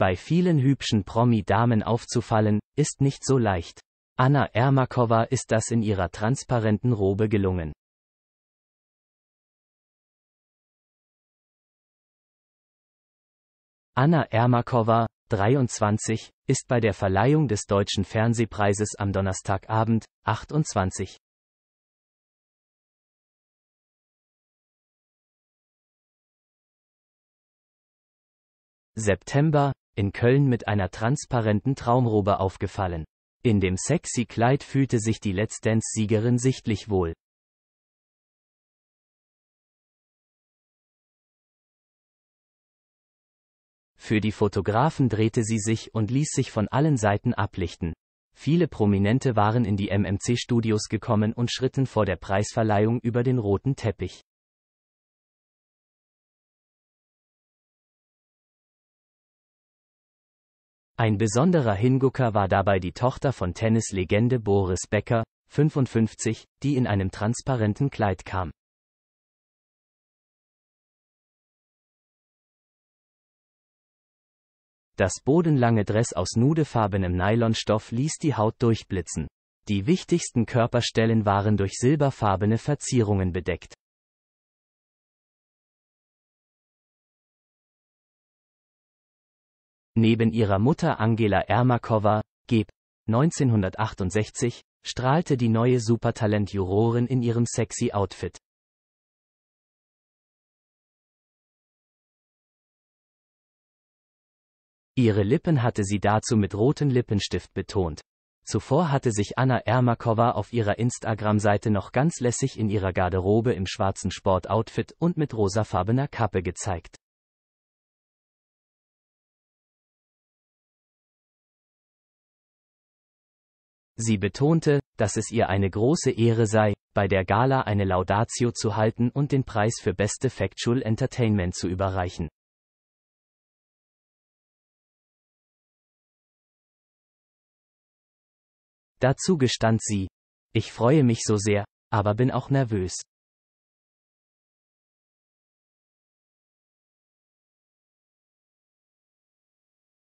Bei vielen hübschen Promi-Damen aufzufallen, ist nicht so leicht. Anna Ermakova ist das in ihrer transparenten Robe gelungen. Anna Ermakova, 23, ist bei der Verleihung des Deutschen Fernsehpreises am Donnerstagabend, 28. September, in Köln mit einer transparenten Traumrobe aufgefallen. In dem sexy Kleid fühlte sich die Let's Dance-Siegerin sichtlich wohl. Für die Fotografen drehte sie sich und ließ sich von allen Seiten ablichten. Viele Prominente waren in die MMC-Studios gekommen und schritten vor der Preisverleihung über den roten Teppich. Ein besonderer Hingucker war dabei die Tochter von Tennislegende Boris Becker, 55, die in einem transparenten Kleid kam. Das bodenlange Dress aus nudefarbenem Nylonstoff ließ die Haut durchblitzen. Die wichtigsten Körperstellen waren durch silberfarbene Verzierungen bedeckt. Neben ihrer Mutter Angela Ermakova, geb. 1968, strahlte die neue Supertalent-Jurorin in ihrem sexy Outfit. Ihre Lippen hatte sie dazu mit rotem Lippenstift betont. Zuvor hatte sich Anna Ermakova auf ihrer Instagram-Seite noch ganz lässig in ihrer Garderobe im schwarzen Sportoutfit und mit rosafarbener Kappe gezeigt. Sie betonte, dass es ihr eine große Ehre sei, bei der Gala eine Laudatio zu halten und den Preis für beste Factual Entertainment zu überreichen. Dazu gestand sie, ich freue mich so sehr, aber bin auch nervös.